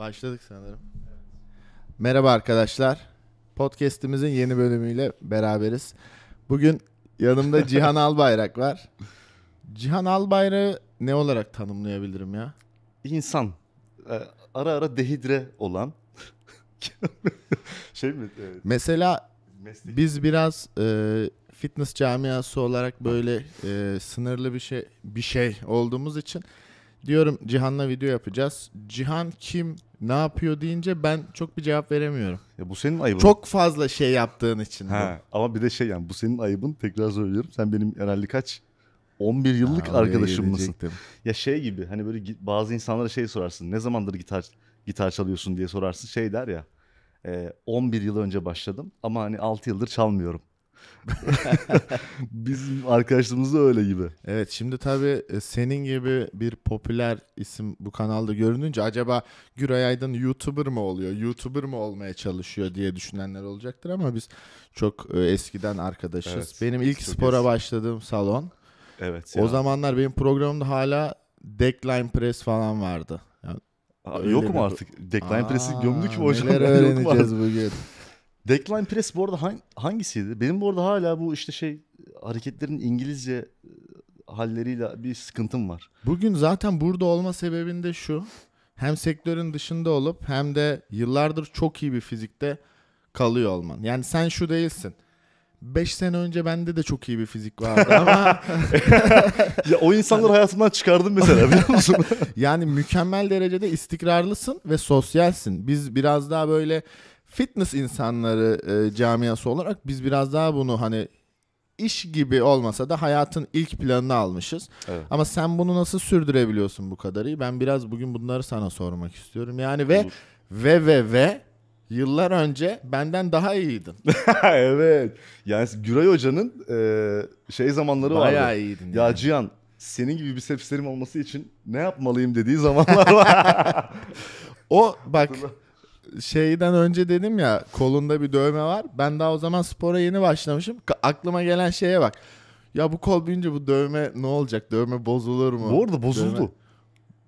Başladık sanırım. Merhaba arkadaşlar. Podcast'imizin yeni bölümüyle beraberiz. Bugün yanımda Cihan Albayrak var. Cihan Albayrak'ı ne olarak tanımlayabilirim ya? İnsan. Ee, ara ara dehidre olan. şey mi? Evet. Mesela Mesleki. biz biraz e, fitness camiası olarak böyle e, sınırlı bir şey bir şey olduğumuz için diyorum Cihan'la video yapacağız. Cihan kim? ne yapıyor deyince ben çok bir cevap veremiyorum. Ya bu senin ayıbın. Çok fazla şey yaptığın için. Ha, ama bir de şey yani bu senin ayıbın tekrar söylüyorum. Sen benim herhalde kaç 11 yıllık ha, arkadaşım mısın? Ya şey gibi hani böyle bazı insanlara şey sorarsın. Ne zamandır gitar gitar çalıyorsun diye sorarsın. Şey der ya. 11 yıl önce başladım ama hani 6 yıldır çalmıyorum. Bizim arkadaşlığımız da öyle gibi. Evet şimdi tabii e, senin gibi bir popüler isim bu kanalda görününce acaba Güray Aydın YouTuber mı oluyor? YouTuber mı olmaya çalışıyor diye düşünenler olacaktır ama biz çok e, eskiden arkadaşız. Evet, benim ilk spora eski. başladığım salon. Evet. Ya. O zamanlar benim programımda hala Deckline Press falan vardı. Yani Aa, yok mu artık? Deckline Press'i gömdük mü hocam? Neler öğreneceğiz bugün. Decline Press bu arada hang, hangisiydi? Benim bu arada hala bu işte şey hareketlerin İngilizce e, halleriyle bir sıkıntım var. Bugün zaten burada olma sebebin de şu. Hem sektörün dışında olup hem de yıllardır çok iyi bir fizikte kalıyor olman. Yani sen şu değilsin. 5 sene önce bende de çok iyi bir fizik vardı ama... ya o insanları hayatımdan çıkardım mesela biliyor musun? yani mükemmel derecede istikrarlısın ve sosyalsin. Biz biraz daha böyle fitness insanları e, camiası olarak biz biraz daha bunu hani iş gibi olmasa da hayatın ilk planını almışız. Evet. Ama sen bunu nasıl sürdürebiliyorsun bu kadar iyi? Ben biraz bugün bunları sana sormak istiyorum. Yani ve Olur. ve ve ve yıllar önce benden daha iyiydin. evet. Yani Güray Hoca'nın e, şey zamanları Bayağı vardı. Bayağı iyiydin. Ya yani. Cihan senin gibi bir bisepslerim olması için ne yapmalıyım dediği zamanlar var. o bak şeyden önce dedim ya kolunda bir dövme var. Ben daha o zaman spora yeni başlamışım. Aklıma gelen şeye bak. Ya bu kol büyünce bu dövme ne olacak? Dövme bozulur mu? Bu arada bozuldu. Dövme...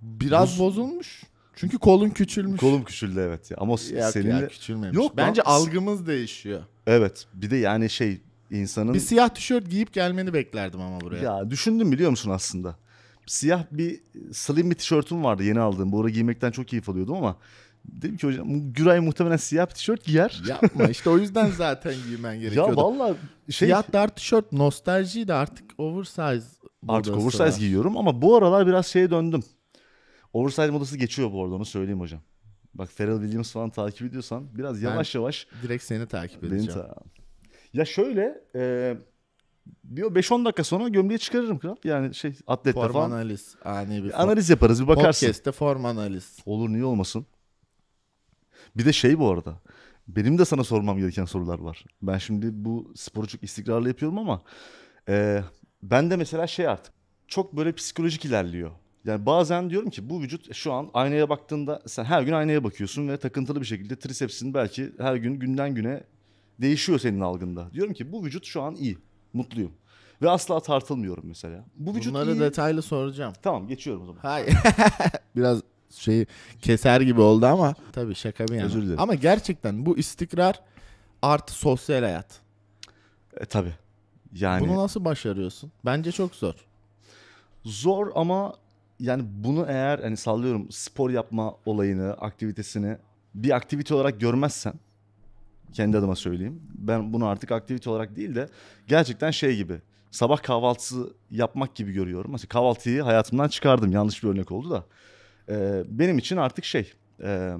Biraz Boz... bozulmuş. Çünkü kolun küçülmüş. Kolum küçüldü evet. Ya. Ama yok seninle... ya, küçülmemiş. Yok, Bence lan... algımız değişiyor. Evet. Bir de yani şey insanın... Bir siyah tişört giyip gelmeni beklerdim ama buraya. Ya düşündüm biliyor musun aslında. Siyah bir slim bir tişörtüm vardı yeni aldığım. Bu arada giymekten çok keyif alıyordum ama Dedim ki hocam Güray muhtemelen siyah bir tişört giyer. Yapma işte o yüzden zaten giymen gerekiyordu. Ya valla şey... Siyah dart tişört nostaljiyi de artık oversize Artık oversize var. giyiyorum ama bu aralar biraz şeye döndüm. Oversize modası geçiyor bu arada onu söyleyeyim hocam. Bak Pharrell Williams falan takip ediyorsan biraz yavaş ben yavaş. Direkt seni takip edeceğim. Ta- ya şöyle e, bir 5-10 dakika sonra gömleği çıkarırım kral. Yani şey atletle form falan. Form analiz. Ani bir form. Analiz yaparız bir bakarsın. Podcast'te form analiz. Olur niye olmasın. Bir de şey bu arada. Benim de sana sormam gereken sorular var. Ben şimdi bu sporu çok istikrarlı yapıyorum ama e, ben de mesela şey artık çok böyle psikolojik ilerliyor. Yani bazen diyorum ki bu vücut şu an aynaya baktığında sen her gün aynaya bakıyorsun ve takıntılı bir şekilde trisepsin belki her gün günden güne değişiyor senin algında. Diyorum ki bu vücut şu an iyi, mutluyum. Ve asla tartılmıyorum mesela. Bu vücut Bunları iyi. detaylı soracağım. Tamam geçiyorum o zaman. Hayır. Biraz şey keser gibi oldu ama tabii şaka bir yana. Özür dilerim. Ama gerçekten bu istikrar artı sosyal hayat. E, tabii. Yani Bunu nasıl başarıyorsun? Bence çok zor. zor ama yani bunu eğer hani sallıyorum spor yapma olayını, aktivitesini bir aktivite olarak görmezsen kendi adıma söyleyeyim. Ben bunu artık aktivite olarak değil de gerçekten şey gibi sabah kahvaltısı yapmak gibi görüyorum. Mesela kahvaltıyı hayatımdan çıkardım yanlış bir örnek oldu da e, benim için artık şey e,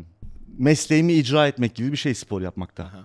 mesleğimi icra etmek gibi bir şey spor yapmakta. Aha.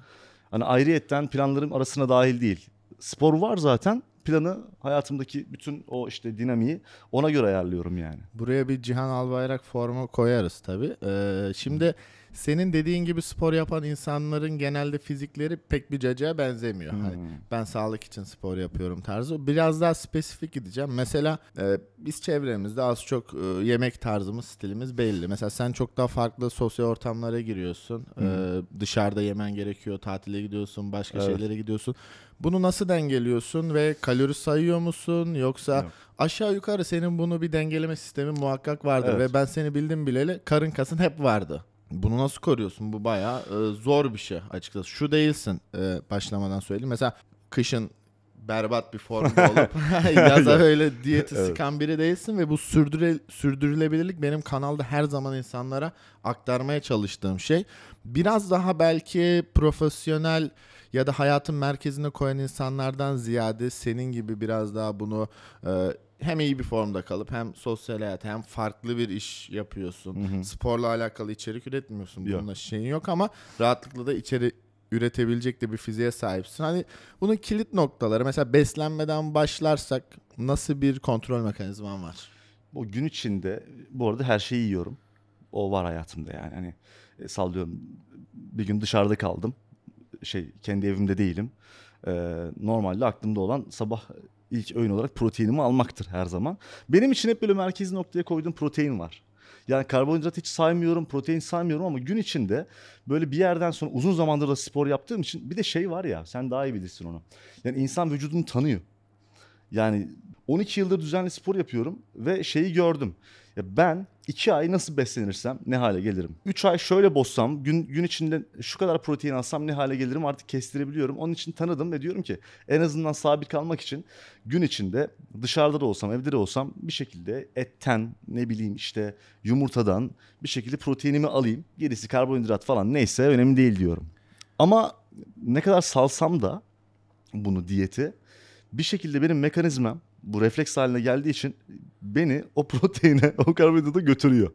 Hani ayrıyetten planlarım arasına dahil değil. Spor var zaten planı hayatımdaki bütün o işte dinamiği ona göre ayarlıyorum yani. Buraya bir Cihan Albayrak formu koyarız tabii. Ee, şimdi... Hmm senin dediğin gibi spor yapan insanların genelde fizikleri pek bir cacığa benzemiyor. Hani hmm. Hani ben sağlık için spor yapıyorum tarzı. Biraz daha spesifik gideceğim. Mesela e, biz çevremizde az çok e, yemek tarzımız, stilimiz belli. Mesela sen çok daha farklı sosyal ortamlara giriyorsun. E, hmm. E, dışarıda yemen gerekiyor, tatile gidiyorsun, başka evet. şeylere gidiyorsun. Bunu nasıl dengeliyorsun ve kalori sayıyor musun yoksa Yok. aşağı yukarı senin bunu bir dengeleme sistemi muhakkak vardır evet. ve ben seni bildim bileli karın kasın hep vardı. Bunu nasıl koruyorsun? Bu bayağı e, zor bir şey açıkçası. Şu değilsin e, başlamadan söyleyeyim. Mesela kışın berbat bir formda olup yaza öyle diyeti evet. sıkan biri değilsin ve bu sürdüre, sürdürülebilirlik benim kanalda her zaman insanlara aktarmaya çalıştığım şey. Biraz daha belki profesyonel ya da hayatın merkezine koyan insanlardan ziyade senin gibi biraz daha bunu e, hem iyi bir formda kalıp hem sosyal hayat hem farklı bir iş yapıyorsun. Hı hı. Sporla alakalı içerik üretmiyorsun. Bununla yok. şeyin yok ama rahatlıkla da içeri üretebilecek de bir fiziğe sahipsin. Hani bunun kilit noktaları mesela beslenmeden başlarsak nasıl bir kontrol mekanizman var? O gün içinde bu arada her şeyi yiyorum. O var hayatımda yani. Hani e, sallıyorum bir gün dışarıda kaldım. Şey kendi evimde değilim. Ee, normalde aklımda olan sabah ilk öğün olarak proteinimi almaktır her zaman. Benim için hep böyle merkezi noktaya koyduğum protein var. Yani karbonhidrat hiç saymıyorum, protein saymıyorum ama gün içinde böyle bir yerden sonra uzun zamandır da spor yaptığım için bir de şey var ya sen daha iyi bilirsin onu. Yani insan vücudunu tanıyor. Yani 12 yıldır düzenli spor yapıyorum ve şeyi gördüm. Ya ben iki ay nasıl beslenirsem ne hale gelirim? Üç ay şöyle bozsam, gün, gün içinde şu kadar protein alsam ne hale gelirim artık kestirebiliyorum. Onun için tanıdım ve diyorum ki en azından sabit kalmak için gün içinde dışarıda da olsam, evde de olsam bir şekilde etten, ne bileyim işte yumurtadan bir şekilde proteinimi alayım. Gerisi karbonhidrat falan neyse önemli değil diyorum. Ama ne kadar salsam da bunu diyeti bir şekilde benim mekanizmam bu refleks haline geldiği için beni o proteine, o karbonhidrata götürüyor.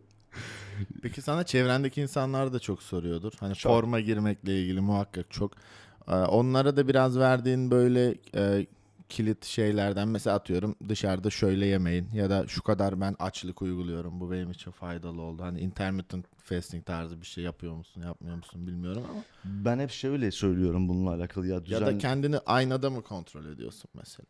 Peki sana çevrendeki insanlar da çok soruyordur. Hani çok. forma girmekle ilgili muhakkak çok. Ee, onlara da biraz verdiğin böyle e, kilit şeylerden mesela atıyorum dışarıda şöyle yemeyin ya da şu kadar ben açlık uyguluyorum bu benim için faydalı oldu. Hani intermittent fasting tarzı bir şey yapıyor musun yapmıyor musun bilmiyorum ama. Ben hep şöyle söylüyorum bununla alakalı ya düzen... Ya da kendini aynada mı kontrol ediyorsun mesela?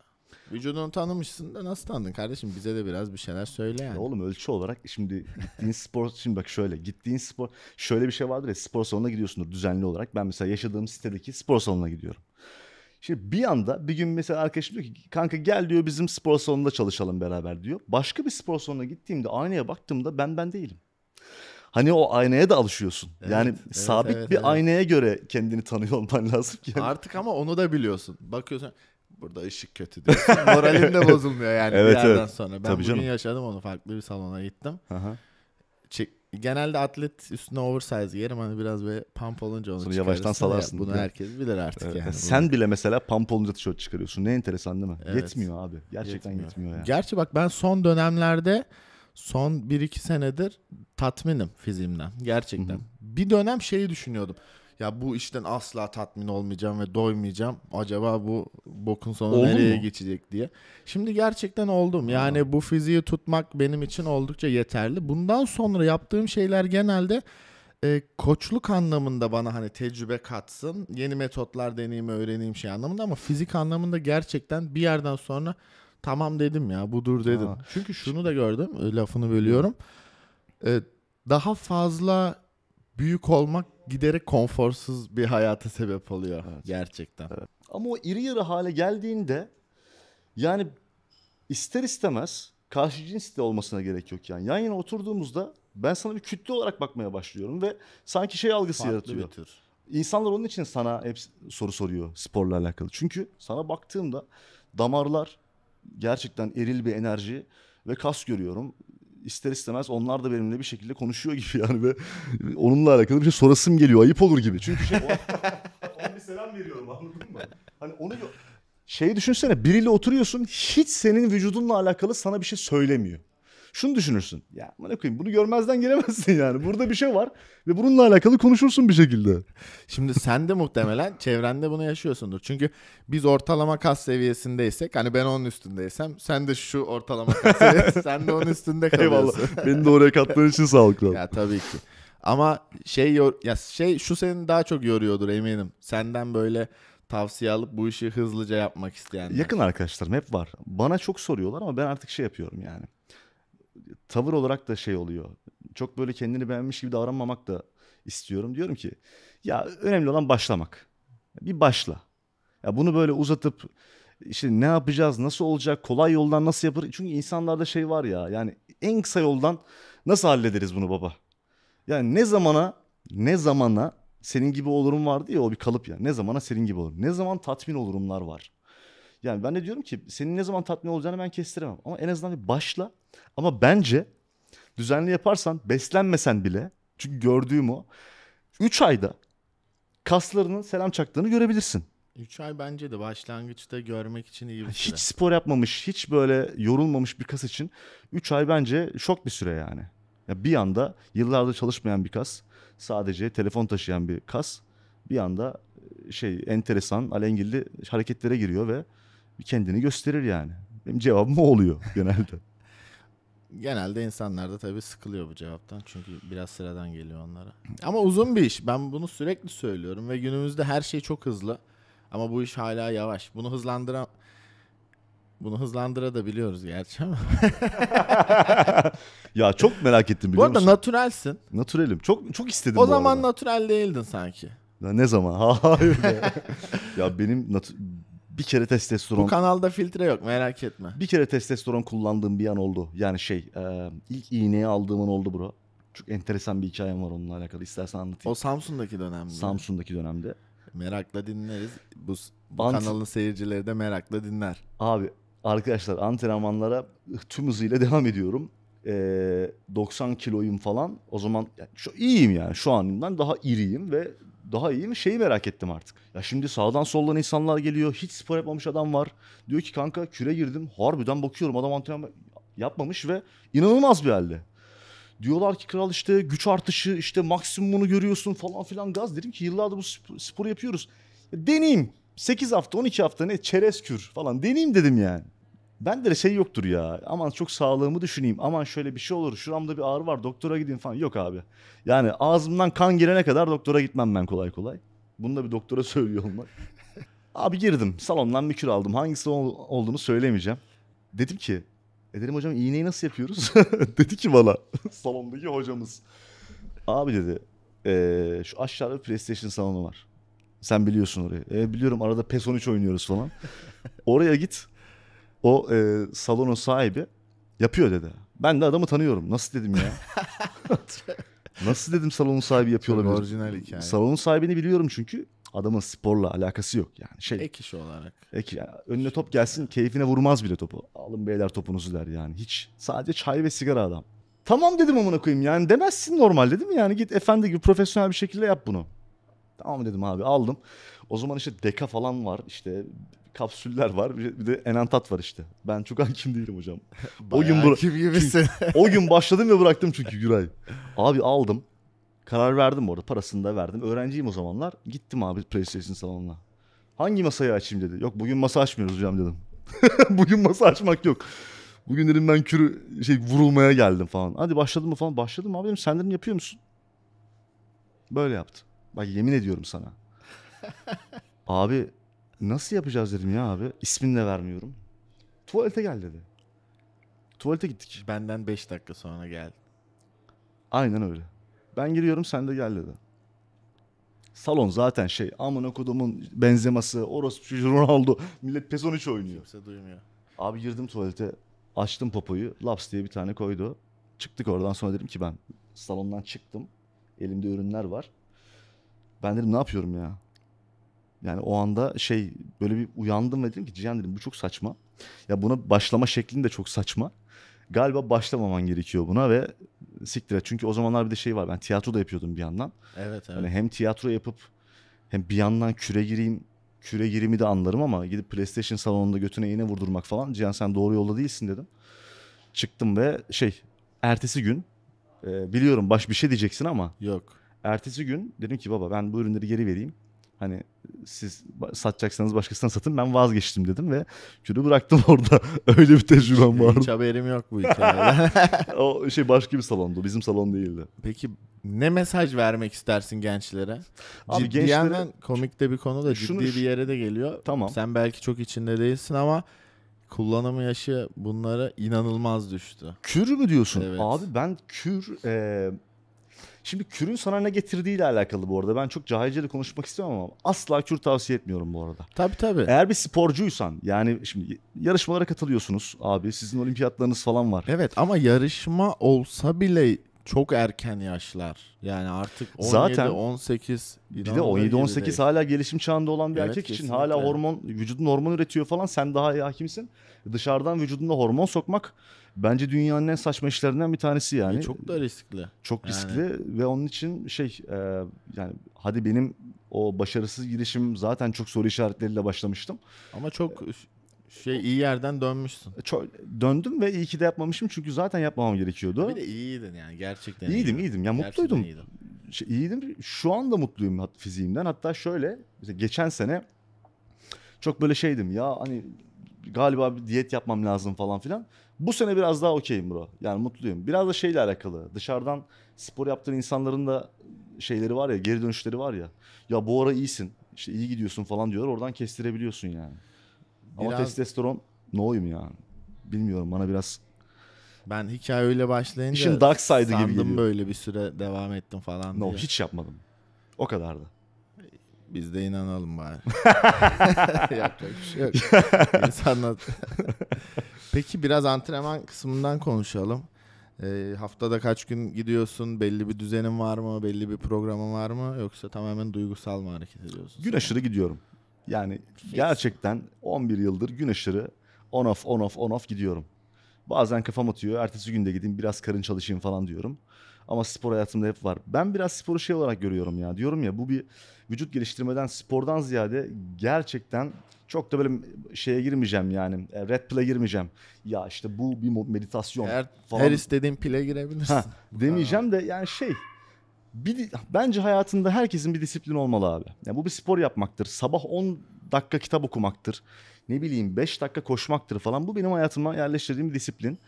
Vücudunu tanımışsın da nasıl tanıdın kardeşim? Bize de biraz bir şeyler söyle yani. Ya oğlum ölçü olarak şimdi gittiğin spor şimdi bak şöyle gittiğin spor şöyle bir şey vardır ya spor salonuna gidiyorsundur düzenli olarak. Ben mesela yaşadığım sitedeki spor salonuna gidiyorum. Şimdi bir anda bir gün mesela arkadaşım diyor ki kanka gel diyor bizim spor salonunda çalışalım beraber diyor. Başka bir spor salonuna gittiğimde aynaya baktığımda ben ben değilim. Hani o aynaya da alışıyorsun. Evet, yani evet, sabit evet, bir evet. aynaya göre kendini tanıyor olman lazım ki. Artık ama onu da biliyorsun. Bakıyorsun burada ışık kötü diyorsun. Moralim de bozulmuyor yani evet, bir yerden evet. sonra. Ben Tabii bugün canım. yaşadım onu farklı bir salona gittim. Aha. Çek, genelde atlet üstüne oversize giyerim hani biraz böyle pump olunca onu Sonra yavaştan salarsın. Ya, bunu herkes bilir artık evet. yani. Sen bile mesela pump olunca tişört çıkarıyorsun. Ne enteresan değil mi? Evet. Yetmiyor abi. Gerçekten yetmiyor. yetmiyor yani. Gerçi bak ben son dönemlerde son 1-2 senedir tatminim fiziğimden gerçekten. Hı-hı. Bir dönem şeyi düşünüyordum ya bu işten asla tatmin olmayacağım ve doymayacağım. Acaba bu bokun sonu Oldun nereye mu? geçecek diye. Şimdi gerçekten oldum. Yani Aha. bu fiziği tutmak benim için oldukça yeterli. Bundan sonra yaptığım şeyler genelde e, koçluk anlamında bana hani tecrübe katsın. Yeni metotlar deneyim öğreneyim şey anlamında ama fizik anlamında gerçekten bir yerden sonra tamam dedim ya budur dedim. Ha. Çünkü şunu da gördüm e, lafını bölüyorum. E, daha fazla büyük olmak giderek konforsuz bir hayata sebep oluyor evet. gerçekten. Evet. Ama o iri yarı hale geldiğinde yani ister istemez karşı cins de olmasına gerek yok yani. Yan yana oturduğumuzda ben sana bir kütle olarak bakmaya başlıyorum ve sanki şey algısı Farklı yaratıyor. Bir İnsanlar onun için sana hep soru soruyor sporla alakalı. Çünkü sana baktığımda damarlar gerçekten eril bir enerji ve kas görüyorum ister istemez onlar da benimle bir şekilde konuşuyor gibi yani ve onunla alakalı bir şey sorasım geliyor. Ayıp olur gibi. Çünkü şey, ona bir selam veriyorum anladın mı? Hani onu şeyi düşünsene biriyle oturuyorsun hiç senin vücudunla alakalı sana bir şey söylemiyor şunu düşünürsün. Ya amına koyayım bunu görmezden gelemezsin yani. Burada bir şey var ve bununla alakalı konuşursun bir şekilde. Şimdi sen de muhtemelen çevrende bunu yaşıyorsundur. Çünkü biz ortalama kas seviyesindeysek hani ben onun üstündeysem sen de şu ortalama kas seviyesi sen de onun üstünde kalıyorsun. Eyvallah. Beni de oraya kattığın için sağ ol. ya tabii ki. Ama şey ya şey şu senin daha çok yoruyordur eminim. Senden böyle tavsiye alıp bu işi hızlıca yapmak isteyenler. Yakın arkadaşlarım hep var. Bana çok soruyorlar ama ben artık şey yapıyorum yani tavır olarak da şey oluyor. Çok böyle kendini beğenmiş gibi davranmamak da istiyorum. Diyorum ki ya önemli olan başlamak. Bir başla. Ya bunu böyle uzatıp işte ne yapacağız, nasıl olacak, kolay yoldan nasıl yapılır? Çünkü insanlarda şey var ya yani en kısa yoldan nasıl hallederiz bunu baba? Yani ne zamana ne zamana senin gibi olurum vardı ya o bir kalıp ya. Ne zamana senin gibi olurum. Ne zaman tatmin olurumlar var. Yani ben de diyorum ki senin ne zaman tatmin olacağını ben kestiremem. Ama en azından bir başla. Ama bence düzenli yaparsan beslenmesen bile çünkü gördüğüm o 3 ayda kaslarının selam çaktığını görebilirsin. 3 ay bence de başlangıçta görmek için iyi bir süre. Hiç spor yapmamış, hiç böyle yorulmamış bir kas için 3 ay bence şok bir süre yani. Ya bir anda yıllardır çalışmayan bir kas, sadece telefon taşıyan bir kas bir anda e, şey enteresan, alengilli hareketlere giriyor ve kendini gösterir yani. Benim cevabım o oluyor genelde. genelde insanlar da tabii sıkılıyor bu cevaptan. Çünkü biraz sıradan geliyor onlara. Ama uzun bir iş. Ben bunu sürekli söylüyorum ve günümüzde her şey çok hızlı. Ama bu iş hala yavaş. Bunu hızlandıran bunu hızlandıra da biliyoruz gerçi ama. ya çok merak ettim biliyor musun? Bu arada natürelsin. Natürelim. Çok çok istedim O zaman arada. natürel değildin sanki. Ya ne zaman? Hayır. ya benim nat- bir kere testosteron... Bu kanalda filtre yok merak etme. Bir kere testosteron kullandığım bir an oldu. Yani şey e, ilk iğneyi aldığımın oldu bro. Çok enteresan bir hikayem var onunla alakalı. İstersen anlatayım. O Samsun'daki dönemde. Samsun'daki dönemde. Merakla dinleriz. Bu, bu Bant... kanalın seyircileri de merakla dinler. Abi arkadaşlar antrenmanlara tüm hızıyla devam ediyorum. Ee, 90 kiloyum falan. O zaman yani şu iyiyim yani şu anından daha iriyim ve daha iyi mi Şeyi merak ettim artık. Ya şimdi sağdan soldan insanlar geliyor. Hiç spor yapmamış adam var. Diyor ki kanka küre girdim. Harbiden bakıyorum adam antrenman yapmamış ve inanılmaz bir halde. Diyorlar ki kral işte güç artışı işte maksimumunu görüyorsun falan filan gaz. Dedim ki yıllardır bu spor, sporu yapıyoruz. Deneyim 8 hafta 12 hafta ne çerez kür falan deneyim dedim yani. Ben de şey yoktur ya. Aman çok sağlığımı düşüneyim. Aman şöyle bir şey olur. Şuramda bir ağrı var. Doktora gideyim falan. Yok abi. Yani ağzımdan kan girene kadar doktora gitmem ben kolay kolay. Bunu da bir doktora söylüyor olmak. abi girdim. Salondan bir kür aldım. Hangisi olduğunu söylemeyeceğim. Dedim ki e dedim hocam iğneyi nasıl yapıyoruz? dedi ki bana salondaki hocamız. Abi dedi e, şu aşağıda PlayStation salonu var. Sen biliyorsun orayı. E, biliyorum arada PES 13 oynuyoruz falan. Oraya git o e, salonun sahibi yapıyor dedi. Ben de adamı tanıyorum. Nasıl dedim ya? Nasıl dedim salonun sahibi yapıyor olabilir? Orijinal hikaye. Salonun sahibini biliyorum çünkü adamın sporla alakası yok yani. Şey, ek iş olarak. Ek, yani önüne top gelsin keyfine vurmaz bile topu. Alın beyler topunuzu der yani hiç. Sadece çay ve sigara adam. Tamam dedim amına koyayım yani demezsin normal dedim yani git efendi gibi profesyonel bir şekilde yap bunu. Tamam dedim abi aldım. O zaman işte deka falan var işte kapsüller var. Bir de enantat var işte. Ben çok kim değilim hocam. o gün bu kim gibisin. o gün başladım ve bıraktım çünkü Güray. Abi aldım. Karar verdim orada. Parasını da verdim. Öğrenciyim o zamanlar. Gittim abi PlayStation salonuna. Hangi masayı açayım dedi. Yok bugün masa açmıyoruz hocam dedim. bugün masa açmak yok. Bugün dedim ben kürü şey vurulmaya geldim falan. Hadi başladım mı falan. Başladım abi dedim. Sen dedim yapıyor musun? Böyle yaptı. Bak yemin ediyorum sana. abi Nasıl yapacağız dedim ya abi. İsmini de vermiyorum. Tuvalete gel dedi. Tuvalete gittik. Benden 5 dakika sonra geldi. Aynen öyle. Ben giriyorum sen de gel dedi. Salon zaten şey amına kodumun benzeması orospu Ronaldo millet PES 13 oynuyor. Kimse duymuyor. Abi girdim tuvalete açtım popoyu laps diye bir tane koydu. Çıktık oradan sonra dedim ki ben salondan çıktım. Elimde ürünler var. Ben dedim ne yapıyorum ya? Yani o anda şey böyle bir uyandım ve dedim ki Cihan dedim bu çok saçma. Ya buna başlama şeklin de çok saçma. Galiba başlamaman gerekiyor buna ve siktir et. Çünkü o zamanlar bir de şey var ben tiyatro da yapıyordum bir yandan. Evet hani evet. Yani hem tiyatro yapıp hem bir yandan küre gireyim küre girimi de anlarım ama gidip PlayStation salonunda götüne iğne vurdurmak falan. Cihan sen doğru yolda değilsin dedim. Çıktım ve şey ertesi gün e, biliyorum baş bir şey diyeceksin ama. Yok. Ertesi gün dedim ki baba ben bu ürünleri geri vereyim. Hani siz satacaksanız başkasına satın ben vazgeçtim dedim ve kürü bıraktım orada. Öyle bir tecrübem vardı. Hiç haberim yok bu hikayeden. o şey başka bir salondu. Bizim salon değildi. Peki ne mesaj vermek istersin gençlere? Abi ciddi gençlere... yandan komik de bir konu da ciddi bir yere de geliyor. Tamam. Sen belki çok içinde değilsin ama kullanım yaşı bunlara inanılmaz düştü. Kür mü diyorsun? Evet. Abi ben kür e, Şimdi kürün sana ne getirdiğiyle alakalı bu arada. Ben çok cahilce de konuşmak istemem ama asla kür tavsiye etmiyorum bu arada. Tabii tabii. Eğer bir sporcuysan yani şimdi yarışmalara katılıyorsunuz abi. Sizin olimpiyatlarınız falan var. Evet ama yarışma olsa bile çok erken yaşlar. Yani artık 17 Zaten, 18 bir de 17 18 hala gelişim çağında olan bir evet, erkek kesinlikle. için hala hormon vücudun hormon üretiyor falan sen daha iyi hakimsin. Dışarıdan vücuduna hormon sokmak Bence dünyanın en saçma işlerinden bir tanesi yani. E çok da riskli. Çok riskli yani. ve onun için şey e, yani hadi benim o başarısız girişim zaten çok soru işaretleriyle başlamıştım. Ama çok şey iyi yerden dönmüşsün. E, çok döndüm ve iyi ki de yapmamışım çünkü zaten yapmam gerekiyordu. Bir de iyiydin yani gerçekten. İyiydim iyiydim. iyiydim. Ya gerçekten mutluydum. Iyiydim. Şey, iyiydim. Şu anda mutluyum fiziğimden. Hatta şöyle geçen sene çok böyle şeydim ya hani galiba bir diyet yapmam lazım falan filan. Bu sene biraz daha okeyim bro. Yani mutluyum. Biraz da şeyle alakalı. Dışarıdan spor yaptığın insanların da şeyleri var ya, geri dönüşleri var ya. Ya bu ara iyisin. İşte iyi gidiyorsun falan diyorlar. Oradan kestirebiliyorsun yani. Ama testosteron ne no'yum yani. Bilmiyorum bana biraz Ben hikaye öyle başlayınca İşin dark side gibi sandım geliyor. böyle bir süre devam ettim falan no diye. hiç yapmadım. O kadardı. Biz de inanalım bari. Yapacak bir şey yok. İnsanlar Peki biraz antrenman kısmından konuşalım. E, haftada kaç gün gidiyorsun? Belli bir düzenin var mı? Belli bir programın var mı? Yoksa tamamen duygusal mı hareket ediyorsun? Gün aşırı gidiyorum. Yani Fix. gerçekten 11 yıldır gün aşırı on off on off on off gidiyorum. Bazen kafam atıyor. Ertesi günde gideyim biraz karın çalışayım falan diyorum. Ama spor hayatımda hep var. Ben biraz sporu şey olarak görüyorum ya. Diyorum ya bu bir vücut geliştirmeden spordan ziyade gerçekten çok da böyle şeye girmeyeceğim yani. E, Red pill'e girmeyeceğim. Ya işte bu bir meditasyon Eğer falan. Her istediğin pile girebilirsin. Ha, demeyeceğim de yani şey bir, bence hayatında herkesin bir disiplin olmalı abi. Yani bu bir spor yapmaktır. Sabah 10 dakika kitap okumaktır. Ne bileyim 5 dakika koşmaktır falan. Bu benim hayatıma yerleştirdiğim bir disiplin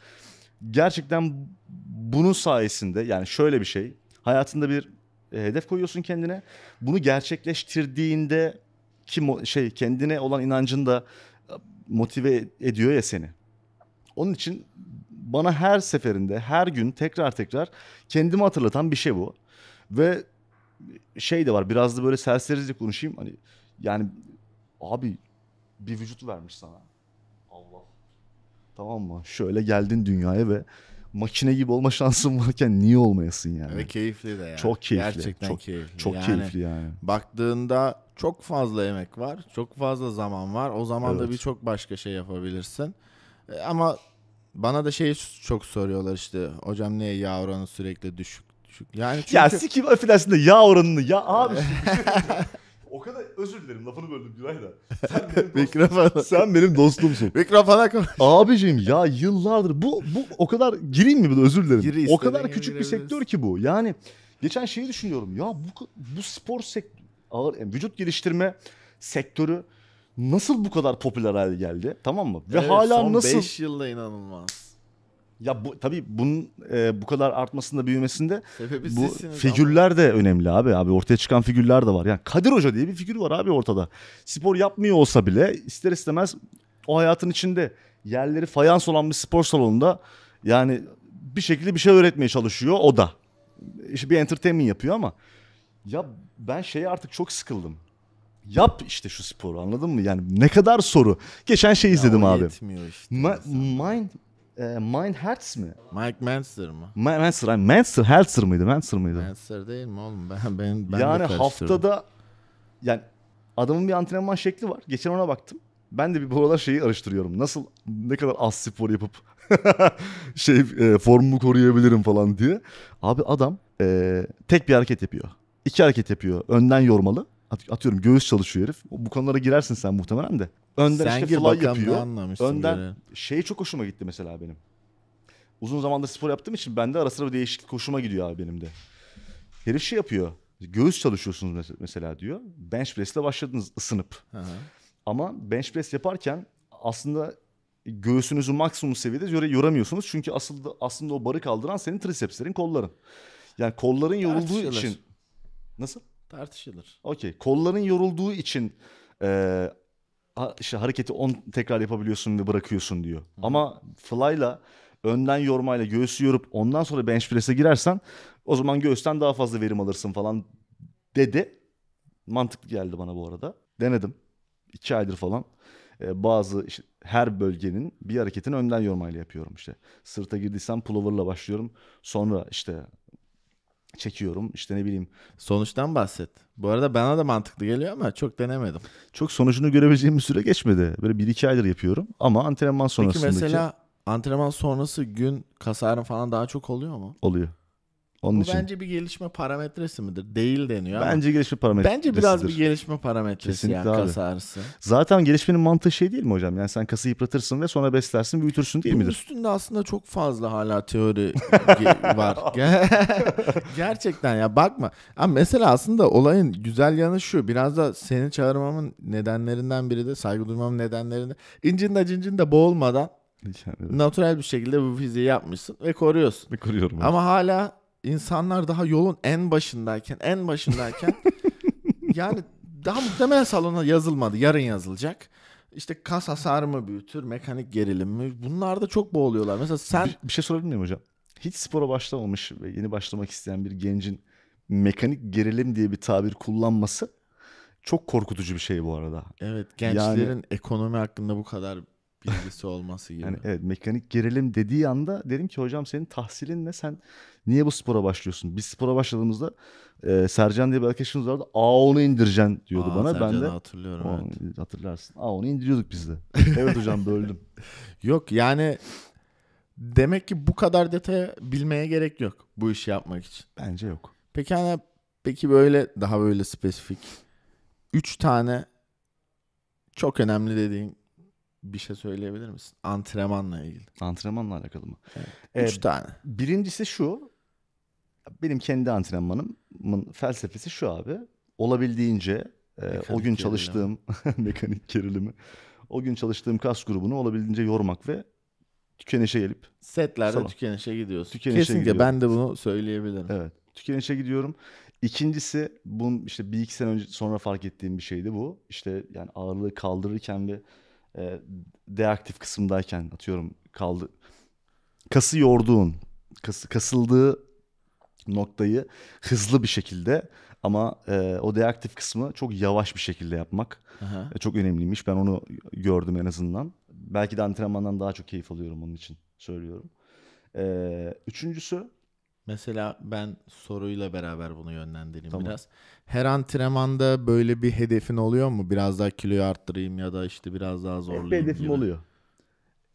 gerçekten bunun sayesinde yani şöyle bir şey. Hayatında bir e, hedef koyuyorsun kendine. Bunu gerçekleştirdiğinde ki şey kendine olan inancın da e, motive ediyor ya seni. Onun için bana her seferinde her gün tekrar tekrar kendimi hatırlatan bir şey bu. Ve şey de var biraz da böyle sersericilik konuşayım. Hani yani abi bir vücut vermiş sana. Tamam mı? Şöyle geldin dünyaya ve makine gibi olma şansın varken niye olmayasın yani? Ve keyifli de yani. Çok keyifli. Gerçekten çok, keyifli. Çok yani, keyifli yani. Baktığında çok fazla emek var. Çok fazla zaman var. O zaman evet. da birçok başka şey yapabilirsin. E, ama bana da şey çok soruyorlar işte. Hocam niye yağ oranı sürekli düşük? düşük? Yani çünkü... Ya sikim affedersin de yağ oranını ya abi. o kadar özür dilerim lafını böldüm Güray da. Sen benim Sen benim dostumsun. Mikrofona konuş. Abicim ya yıllardır bu bu o kadar gireyim mi bu özür dilerim. Gir, o kadar küçük bir sektör ki bu. Yani geçen şeyi düşünüyorum. Ya bu bu spor sektörü ağır yani vücut geliştirme sektörü nasıl bu kadar popüler hale geldi? Tamam mı? Ve Evet, hala son nasıl 5 yılda inanılmaz. Ya bu tabii bunun e, bu kadar artmasında büyümesinde Sebebi bu figürler abi. de önemli abi. Abi ortaya çıkan figürler de var. Yani Kadir Hoca diye bir figür var abi ortada. Spor yapmıyor olsa bile ister istemez o hayatın içinde yerleri fayans olan bir spor salonunda yani bir şekilde bir şey öğretmeye çalışıyor o da. İşte bir entertainment yapıyor ama ya ben şeye artık çok sıkıldım. Yap işte şu sporu anladın mı? Yani ne kadar soru. Geçen şey izledim ya, abi. işte. Ma- mind e, Mine Hertz mi? Mike Manster mı? Ma- Manster, yani Manster, Hertzer mıydı? Manster mıydı? Manster değil mi oğlum? Ben, ben, ben yani de haftada yani adamın bir antrenman şekli var. Geçen ona baktım. Ben de bir bu aralar şeyi araştırıyorum. Nasıl ne kadar az spor yapıp şey e, formumu koruyabilirim falan diye. Abi adam e, tek bir hareket yapıyor. İki hareket yapıyor. Önden yormalı atıyorum göğüs çalışıyor herif. Bu konulara girersin sen muhtemelen de. Önden sen işte fly yapıyor. Önden böyle. şey çok hoşuma gitti mesela benim. Uzun zamandır spor yaptığım için bende ara sıra bir değişiklik hoşuma gidiyor abi benim de. Herif şey yapıyor. Göğüs çalışıyorsunuz mesela diyor. Bench press ile başladınız ısınıp. Aha. Ama bench press yaparken aslında göğsünüzü maksimum seviyede yoramıyorsunuz. Çünkü asıl aslında o barı kaldıran senin trisepslerin, kolların. Yani kolların yorulduğu Tartışılır. için nasıl? Tartışılır. Okey. Kolların yorulduğu için e, işte hareketi 10 tekrar yapabiliyorsun ve bırakıyorsun diyor. Ama fly'la önden yormayla göğsü yorup ondan sonra bench press'e girersen o zaman göğüsten daha fazla verim alırsın falan dedi. Mantıklı geldi bana bu arada. Denedim. 2 aydır falan. Ee, bazı işte her bölgenin bir hareketini önden yormayla yapıyorum işte. Sırta girdiysen pullover'la başlıyorum. Sonra işte çekiyorum. İşte ne bileyim. Sonuçtan bahset. Bu arada bana da mantıklı geliyor ama çok denemedim. Çok sonucunu görebileceğim bir süre geçmedi. Böyle bir iki aydır yapıyorum ama antrenman sonrasındaki... Peki mesela antrenman sonrası gün kasarın falan daha çok oluyor mu? Oluyor. Onun Bu için. bence bir gelişme parametresi midir? Değil deniyor ama. Bence gelişme parametresi. Bence biraz bir gelişme parametresi yani abi. ağrısı. Zaten gelişmenin mantığı şey değil mi hocam? Yani sen kası yıpratırsın ve sonra beslersin büyütürsün değil midir? üstünde aslında çok fazla hala teori var. Gerçekten ya bakma. Ama mesela aslında olayın güzel yanı şu. Biraz da seni çağırmamın nedenlerinden biri de saygı duymamın nedenlerinden. İncinde cincinde boğulmadan Natural bir şekilde bu fiziği yapmışsın ve koruyorsun. Koruyorum. Ama hala insanlar daha yolun en başındayken, en başındayken yani daha muhtemelen salona yazılmadı. Yarın yazılacak. İşte kas hasarı mı büyütür, mekanik gerilim mi? da çok boğuluyorlar. Mesela sen... Bir, bir şey sorabilir miyim hocam? Hiç spora başlamamış ve yeni başlamak isteyen bir gencin mekanik gerilim diye bir tabir kullanması çok korkutucu bir şey bu arada. Evet gençlerin yani, ekonomi hakkında bu kadar bilgisi olması gibi. Yani evet mekanik gerilim dediği anda dedim ki hocam senin tahsilin ne sen niye bu spora başlıyorsun? Biz spora başladığımızda e, Sercan diye bir arkadaşımız vardı A10'u indireceksin diyordu Aa, bana. Sercan'ı ben de hatırlıyorum. O, evet. Hatırlarsın A10'u indiriyorduk biz de. evet hocam böldüm. Yok yani demek ki bu kadar detaya bilmeye gerek yok bu işi yapmak için. Bence yok. Peki hani peki böyle daha böyle spesifik 3 tane çok önemli dediğin bir şey söyleyebilir misin? Antrenmanla ilgili. Antrenmanla alakalı mı? Evet. Ee, Üç ee, tane. Birincisi şu. Benim kendi antrenmanımın felsefesi şu abi. Olabildiğince e, o gün çalıştığım mekanik gerilimi o gün çalıştığım kas grubunu olabildiğince yormak ve tükenişe gelip setlerde sonra, tükenişe gidiyorsun. Tükenişe Kesinlikle gidiyorum. ben de bunu söyleyebilirim. Evet. Tükenişe gidiyorum. İkincisi bunun işte bir iki sene önce sonra fark ettiğim bir şeydi bu. İşte yani ağırlığı kaldırırken ve e, deaktif kısımdayken atıyorum kaldı kası yorduğun kas, kasıldığı noktayı hızlı bir şekilde ama e, o deaktif kısmı çok yavaş bir şekilde yapmak Aha. E, çok önemliymiş. Ben onu gördüm en azından. Belki de antrenmandan daha çok keyif alıyorum onun için söylüyorum. E, üçüncüsü Mesela ben soruyla beraber bunu yönlendireyim tamam. biraz. Her antrenmanda böyle bir hedefin oluyor mu? Biraz daha kiloyu arttırayım ya da işte biraz daha zorlayayım Hep hedefim gibi. oluyor.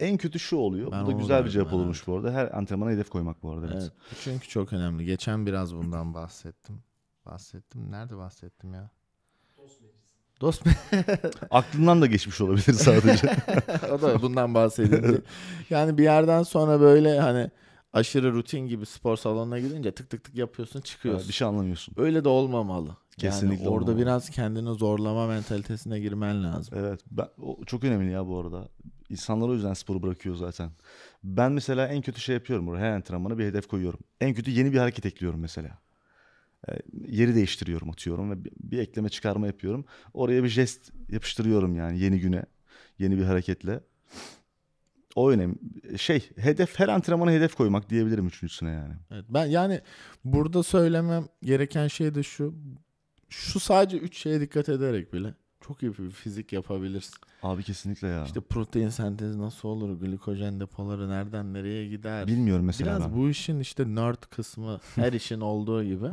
En kötü şu oluyor. Ben bu da güzel bir cevap evet. olmuş bu arada. Her antrenmana hedef koymak bu arada. Evet. evet. Çünkü çok önemli. Geçen biraz bundan bahsettim. bahsettim. Nerede bahsettim ya? Dost Aklından da geçmiş olabilir sadece. o da bundan bahsedildi. Yani bir yerden sonra böyle hani aşırı rutin gibi spor salonuna gidince tık tık tık yapıyorsun çıkıyorsun. Ha, bir şey anlamıyorsun. Öyle de olmamalı. Kesinlikle yani orada olmamalı. biraz kendini zorlama mentalitesine girmen lazım. Evet ben, o çok önemli ya bu arada. İnsanlar o yüzden sporu bırakıyor zaten. Ben mesela en kötü şey yapıyorum. Her antrenmana bir hedef koyuyorum. En kötü yeni bir hareket ekliyorum mesela e, yeri değiştiriyorum atıyorum ve bir ekleme çıkarma yapıyorum. Oraya bir jest yapıştırıyorum yani yeni güne yeni bir hareketle. O önemli. Şey hedef her antrenmana hedef koymak diyebilirim üçüncüsüne yani. Evet, ben yani burada söylemem gereken şey de şu. Şu sadece üç şeye dikkat ederek bile çok iyi bir fizik yapabilirsin. Abi kesinlikle ya. İşte protein sentezi nasıl olur? Glikojen depoları nereden nereye gider? Bilmiyorum mesela Biraz ben. bu işin işte nerd kısmı her işin olduğu gibi.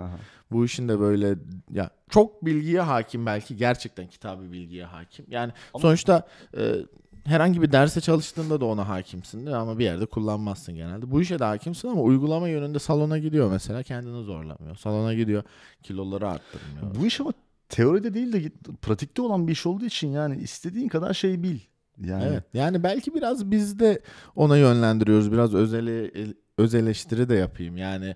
bu işin de böyle ya çok bilgiye hakim belki gerçekten kitabı bilgiye hakim. Yani Ama... sonuçta e, herhangi bir derse çalıştığında da ona hakimsin ama bir yerde kullanmazsın genelde. Bu işe de hakimsin ama uygulama yönünde salona gidiyor mesela kendini zorlamıyor. Salona gidiyor kiloları arttırmıyor. Bu iş ama teoride değil de pratikte olan bir iş olduğu için yani istediğin kadar şey bil. Yani. Evet. Yani belki biraz biz de ona yönlendiriyoruz. Biraz özele öz eleştiri de yapayım. Yani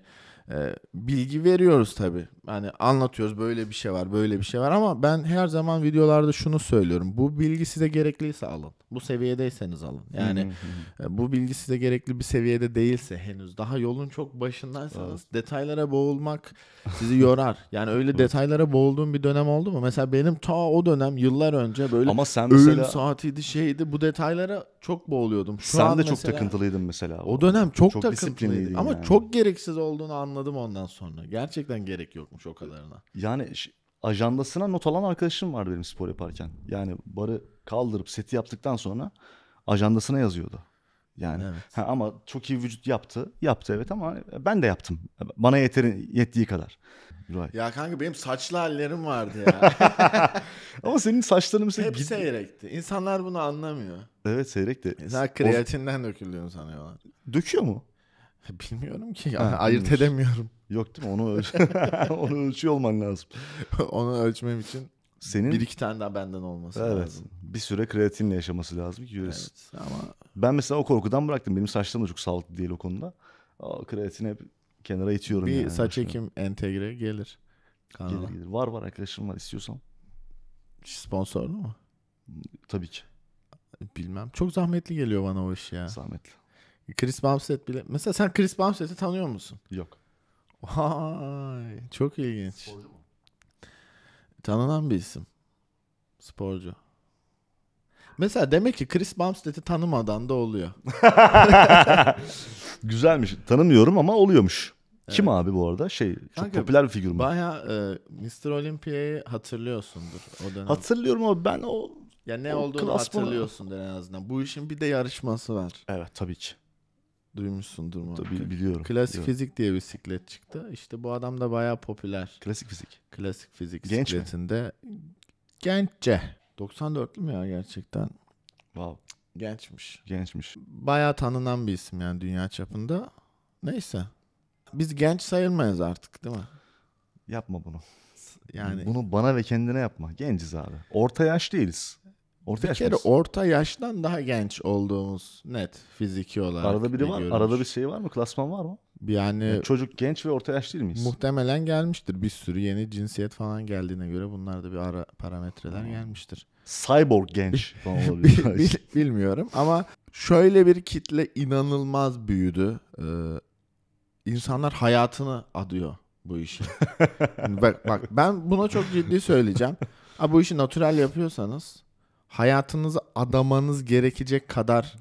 ee, bilgi veriyoruz tabi yani anlatıyoruz böyle bir şey var, böyle bir şey var ama ben her zaman videolarda şunu söylüyorum. Bu bilgi size gerekliyse alın. Bu seviyedeyseniz alın. Yani e, bu bilgi size gerekli bir seviyede değilse henüz daha yolun çok başındaysanız detaylara boğulmak sizi yorar. Yani öyle detaylara boğulduğum bir dönem oldu mu? Mesela benim ta o dönem yıllar önce böyle ama sen öğün mesela... saatiydi şeydi bu detaylara çok boğuluyordum. Şu sen de mesela, çok takıntılıydın mesela. O dönem çok, çok takıntılıydım ama yani. çok gereksiz olduğunu anladım anladım ondan sonra. Gerçekten gerek yokmuş o kadarına. Yani ajandasına not alan arkadaşım vardı benim spor yaparken. Yani barı kaldırıp seti yaptıktan sonra ajandasına yazıyordu. Yani evet. ha, ama çok iyi vücut yaptı. Yaptı evet ama hani, e, ben de yaptım. E, bana yeterin yettiği kadar. Right. Ya kanka benim saçlı hallerim vardı ya. ama senin saçların mesela hep seyrekti. İnsanlar bunu anlamıyor. Evet seyrekti. Mesela kreatinden o... dökülüyorsun sanıyorlar. Döküyor mu? Bilmiyorum ki. Ha, ayırt bilmiş. edemiyorum. Yok değil mi? Onu ölç onu ölçüyor olman lazım. onu ölçmem için senin bir iki tane daha benden olması evet, lazım. Bir süre kreatinle yaşaması lazım ki Evet, ama ben mesela o korkudan bıraktım. Benim saçlarım da çok sağlıklı değil o konuda. O kreatini hep kenara itiyorum. Bir yani saç ekim entegre gelir. Kanala. Gelir gelir. Var var arkadaşım var istiyorsan. Sponsorlu mu? Tabii ki. Bilmem. Çok zahmetli geliyor bana o iş ya. Zahmetli. Chris Bumstead bile. Mesela sen Chris Bumstead'i tanıyor musun? Yok. Vay çok ilginç. Sporcu mu? Tanınan bir isim. Sporcu. Mesela demek ki Chris Bumstead'i tanımadan da oluyor. Güzelmiş. Tanımıyorum ama oluyormuş. Kim abi bu arada? Şey çok Kanka, popüler bir figür mü? Baya e, Mr. Olympia'yı hatırlıyorsundur o dönem. Hatırlıyorum ama ben o ya ne o olduğunu klasmanı- hatırlıyorsundur en azından. Bu işin bir de yarışması var. Evet tabii ki. Duymuşsundur muhakkak. Tabii biliyorum. Klasik biliyorum. fizik diye bisiklet çıktı. İşte bu adam da bayağı popüler. Klasik fizik. Klasik fizik Genç bisikletinde. Mi? Genççe. 94'lü mü ya gerçekten? Wow. Gençmiş. Gençmiş. Bayağı tanınan bir isim yani dünya çapında. Neyse. Biz genç sayılmayız artık değil mi? Yapma bunu. Yani bunu bana ve kendine yapma. Genciz abi. Orta yaş değiliz. Orta yaş kere orta yaştan daha genç olduğumuz net fiziki olarak. Arada biri var. Görmüş. Arada bir şey var mı? Klasman var mı? Yani, yani çocuk genç ve orta yaş değil miyiz? Muhtemelen gelmiştir. Bir sürü yeni cinsiyet falan geldiğine göre bunlar da bir ara parametreler gelmiştir. Cyborg genç falan olabilir. bil, bilmiyorum ama şöyle bir kitle inanılmaz büyüdü. Ee, insanlar hayatını adıyor bu işi. bak, bak ben buna çok ciddi söyleyeceğim. Ha, bu işi natural yapıyorsanız hayatınızı adamanız gerekecek kadar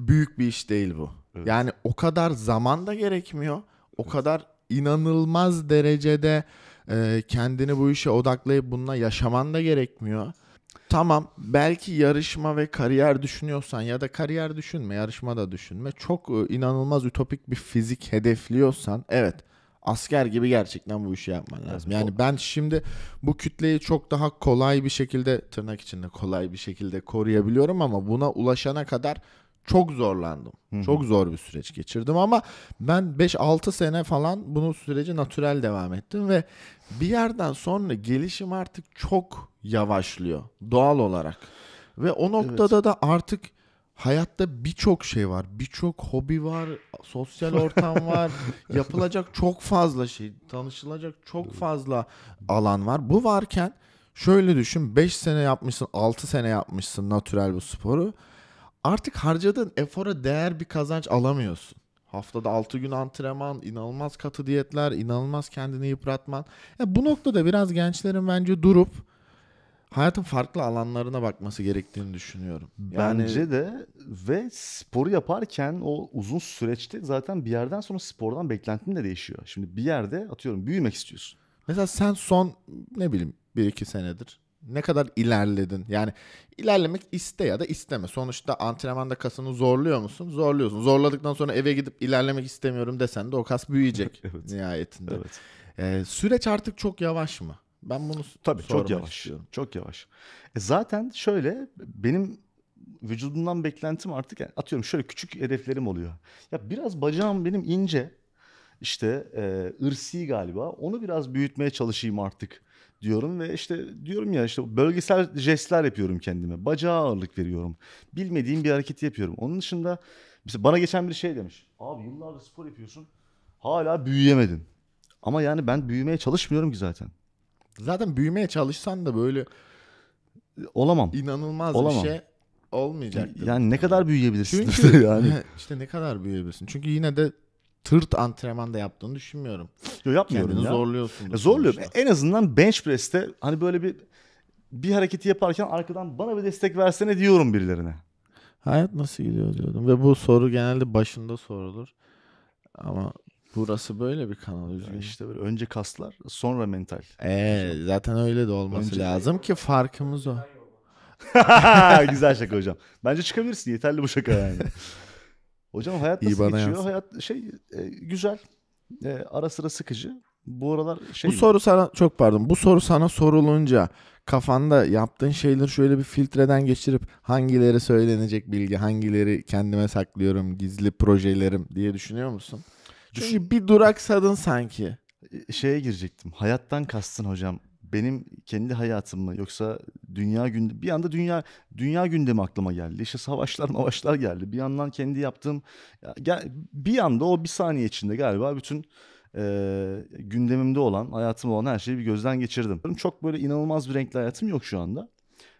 büyük bir iş değil bu. Evet. Yani o kadar zaman da gerekmiyor. O evet. kadar inanılmaz derecede e, kendini bu işe odaklayıp bununla yaşaman da gerekmiyor. Tamam belki yarışma ve kariyer düşünüyorsan ya da kariyer düşünme yarışma da düşünme çok e, inanılmaz ütopik bir fizik hedefliyorsan evet asker gibi gerçekten bu işi yapman lazım. Yani ben şimdi bu kütleyi çok daha kolay bir şekilde tırnak içinde kolay bir şekilde koruyabiliyorum ama buna ulaşana kadar çok zorlandım. Çok zor bir süreç geçirdim ama ben 5-6 sene falan bunu süreci natürel devam ettim ve bir yerden sonra gelişim artık çok yavaşlıyor doğal olarak. Ve o noktada evet. da artık hayatta birçok şey var. Birçok hobi var, sosyal ortam var. yapılacak çok fazla şey, tanışılacak çok fazla alan var. Bu varken şöyle düşün 5 sene yapmışsın, 6 sene yapmışsın natürel bu sporu. Artık harcadığın efora değer bir kazanç alamıyorsun. Haftada 6 gün antrenman, inanılmaz katı diyetler, inanılmaz kendini yıpratman. Yani bu noktada biraz gençlerin bence durup hayatın farklı alanlarına bakması gerektiğini düşünüyorum. Yani... Bence de ve sporu yaparken o uzun süreçte zaten bir yerden sonra spordan beklentin de değişiyor. Şimdi bir yerde atıyorum büyümek istiyorsun. Mesela sen son ne bileyim bir iki senedir ne kadar ilerledin? Yani ilerlemek iste ya da isteme. Sonuçta antrenmanda kasını zorluyor musun? Zorluyorsun. Zorladıktan sonra eve gidip ilerlemek istemiyorum desen de o kas büyüyecek evet. nihayetinde. Evet. Ee, süreç artık çok yavaş mı? Ben bunu Tabii çok yavaş. Istiyorum. Çok yavaş. E zaten şöyle benim vücudumdan beklentim artık yani atıyorum şöyle küçük hedeflerim oluyor. Ya biraz bacağım benim ince işte e, ırsi galiba onu biraz büyütmeye çalışayım artık diyorum ve işte diyorum ya işte bölgesel jestler yapıyorum kendime. Bacağa ağırlık veriyorum. Bilmediğim bir hareketi yapıyorum. Onun dışında mesela bana geçen bir şey demiş. Abi yıllardır spor yapıyorsun hala büyüyemedin. Ama yani ben büyümeye çalışmıyorum ki zaten. Zaten büyümeye çalışsan da böyle olamam. İnanılmaz Olamam. bir şey olmayacak. Yani ne kadar büyüyebilirsin? Çünkü yani. işte ne kadar büyüyebilirsin. Çünkü yine de tırt antrenman da yaptığını düşünmüyorum. Yo, yapmıyorum Kendini ya. zorluyorsun. Ya zorluyorum. sonuçta. En azından bench press'te hani böyle bir bir hareketi yaparken arkadan bana bir destek versene diyorum birilerine. Hayat nasıl gidiyor diyordum. Ve bu soru genelde başında sorulur. Ama Burası böyle bir kanal üzgün. Yani işte böyle önce kaslar sonra mental. Ee, zaten öyle de olması önce... lazım ki farkımız o. Güzel şaka hocam. Bence çıkabilirsin yeterli bu şaka yani. Hocam hayat nasıl İyi bana geçiyor? Yansın. Hayat şey e, güzel. E, ara sıra sıkıcı. Bu aralar şey Bu mi? soru sana çok pardon. Bu soru sana sorulunca kafanda yaptığın şeyleri şöyle bir filtreden geçirip hangileri söylenecek bilgi, hangileri kendime saklıyorum, gizli projelerim diye düşünüyor musun? Çünkü bir duraksadın sanki. E, e, şeye girecektim. Hayattan kastın hocam. Benim kendi hayatım mı yoksa dünya gündemi bir anda dünya dünya gündemi aklıma geldi. İşte savaşlar mavaşlar geldi. Bir yandan kendi yaptığım bir anda o bir saniye içinde galiba bütün e, gündemimde olan, hayatım olan her şeyi bir gözden geçirdim. Çok böyle inanılmaz bir renkli hayatım yok şu anda.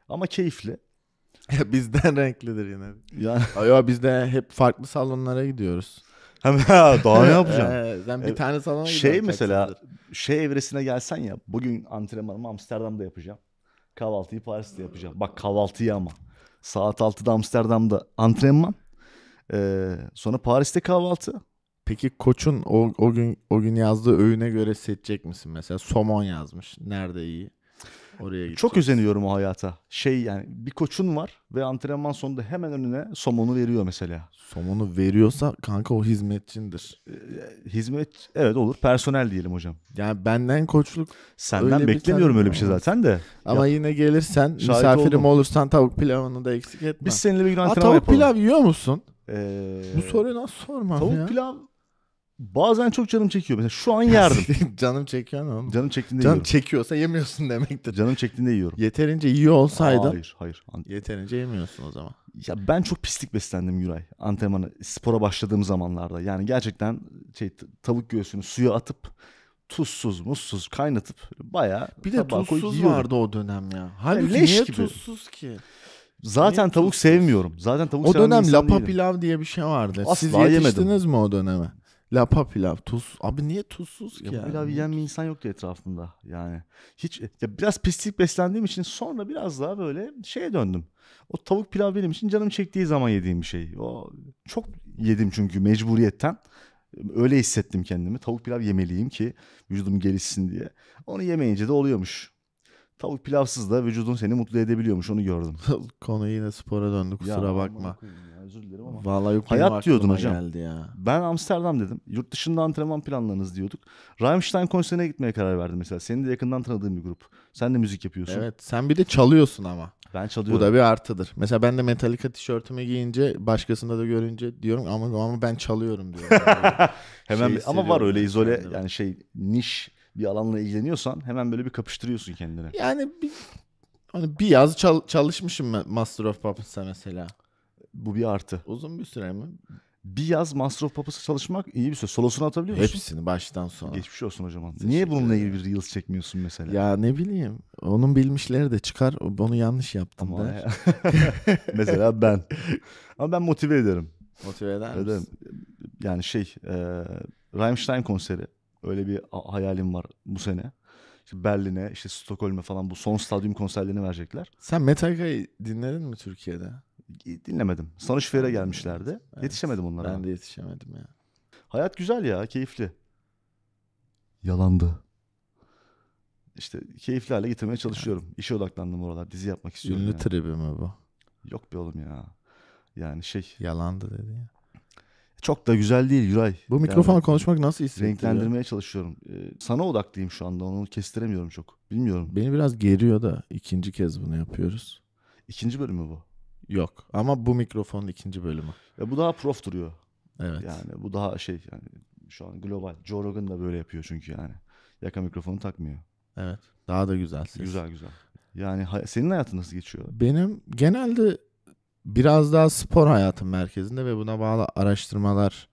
Ama keyifli. bizden renklidir yine. Yani... ya bizde hep farklı salonlara gidiyoruz. Hem Daha ne yapacağım? sen bir tane salona Şey mesela şey evresine gelsen ya bugün antrenmanımı Amsterdam'da yapacağım. Kahvaltıyı Paris'te yapacağım. Bak kahvaltıyı ama. Saat 6'da Amsterdam'da antrenman. Ee, sonra Paris'te kahvaltı. Peki koçun o, o gün o gün yazdığı öğüne göre seçecek misin mesela? Somon yazmış. Nerede iyi? Oraya Çok özeniyorum o hayata. Şey yani bir koçun var ve antrenman sonunda hemen önüne somonu veriyor mesela. Somonu veriyorsa kanka o hizmetçindir. Ee, hizmet evet olur personel diyelim hocam. Yani benden koçluk Senden Öyle bir beklemiyorum öyle bir şey zaten de. ama yine gelirsen misafirim oldum. olursan tavuk pilavını da eksik etme. Biz seninle bir gün Ha, antrenman tavuk yapalım. pilav yiyor musun? Ee, Bu soruyu nasıl sormam tavuk ya? pilav Bazen çok canım çekiyor. Mesela şu an yerdim. canım çekiyor ama. Canım çektiğinde Canım yiyorum. çekiyorsa yemiyorsun demektir. Canım çektiğinde yiyorum. Yeterince iyi olsaydı. Hayır hayır. Yeterince yemiyorsun o zaman. Ya ben çok pislik beslendim Güray. Antrenmana, spora başladığım zamanlarda. Yani gerçekten şey, tavuk göğsünü suya atıp tuzsuz muzsuz kaynatıp baya Bir de tuzsuz vardı o dönem ya. Halbuki yani niye gibi. tuzsuz ki? Zaten niye tavuk tuzsuz? sevmiyorum. Zaten tavuk O dönem lapa değilim. pilav diye bir şey vardı. Asla Siz yetiştiniz yemedim. mi o döneme? Lapa pilav, tuz. Abi niye tuzsuz ki ya? ya? Pilav yiyen bir insan yoktu etrafında yani. Hiç ya biraz pislik beslendiğim için sonra biraz daha böyle şeye döndüm. O tavuk pilav benim için canım çektiği zaman yediğim bir şey. O çok yedim çünkü mecburiyetten. Öyle hissettim kendimi. Tavuk pilav yemeliyim ki vücudum gelişsin diye. Onu yemeyince de oluyormuş. Tavuk pilavsız da vücudun seni mutlu edebiliyormuş onu gördüm. Konu yine spora döndü kusura ya, bakma. Ya özür dilerim ama. Vallahi yok hayat diyordun hocam. Geldi ya. Ben Amsterdam dedim. Yurt dışında antrenman planlarınız diyorduk. Rammstein konserine gitmeye karar verdim mesela. Seni de yakından tanıdığım bir grup. Sen de müzik yapıyorsun. Evet. Sen bir de çalıyorsun ama. Ben çalıyorum. Bu da bir artıdır. Mesela ben de Metallica tişörtümü giyince başkasında da görünce diyorum ama ama ben çalıyorum diyorum. Hemen şey ama var öyle izole kendime. yani şey niş bir alanla ilgileniyorsan hemen böyle bir kapıştırıyorsun kendine. Yani bir Hani bir yaz çal- çalışmışım Master of Puppets'a mesela. Bu bir artı. Uzun bir süre mi? Bir yaz masraf papası çalışmak iyi bir süre. Solosunu atabiliyor musun? Hepsini baştan sona. Geçmiş olsun hocam. Niye bununla ilgili bir reels çekmiyorsun mesela? Ya ne bileyim. Onun bilmişleri de çıkar. Onu yanlış yaptım Ama der. mesela ben. Ama ben motive ederim. Motive eder misin? Ederim. Yani şey, e, Rammstein konseri. Öyle bir hayalim var bu sene. İşte Berlin'e, işte Stockholm'e falan bu son stadyum konserlerini verecekler. Sen Metallica'yı dinledin mi Türkiye'de? dinlemedim. Sonuç Fair'e gelmişlerdi. Evet. Yetişemedim onlara. Ben de yetişemedim ya. Hayat güzel ya, keyifli. Yalandı. İşte keyiflerle getirmeye çalışıyorum. İşe odaklandım oralar. Dizi yapmak istiyorum. Ünlü yani. tribi mi bu? Yok be oğlum ya. Yani şey. Yalandı dedi ya. Çok da güzel değil Yuray. Bu mikrofonla yani, konuşmak nasıl hissettiriyor? Renklendirmeye çalışıyorum. Ee, sana odaklıyım şu anda. Onu kestiremiyorum çok. Bilmiyorum. Beni biraz geriyor da ikinci kez bunu yapıyoruz. İkinci bölümü bu. Yok ama bu mikrofonun ikinci bölümü. Ya bu daha prof duruyor. Evet. Yani bu daha şey yani şu an global. Joe Rogan da böyle yapıyor çünkü yani. Yaka mikrofonu takmıyor. Evet. Daha da güzel ses. Güzel güzel. Yani senin hayatın nasıl geçiyor? Benim genelde biraz daha spor hayatım merkezinde ve buna bağlı araştırmalar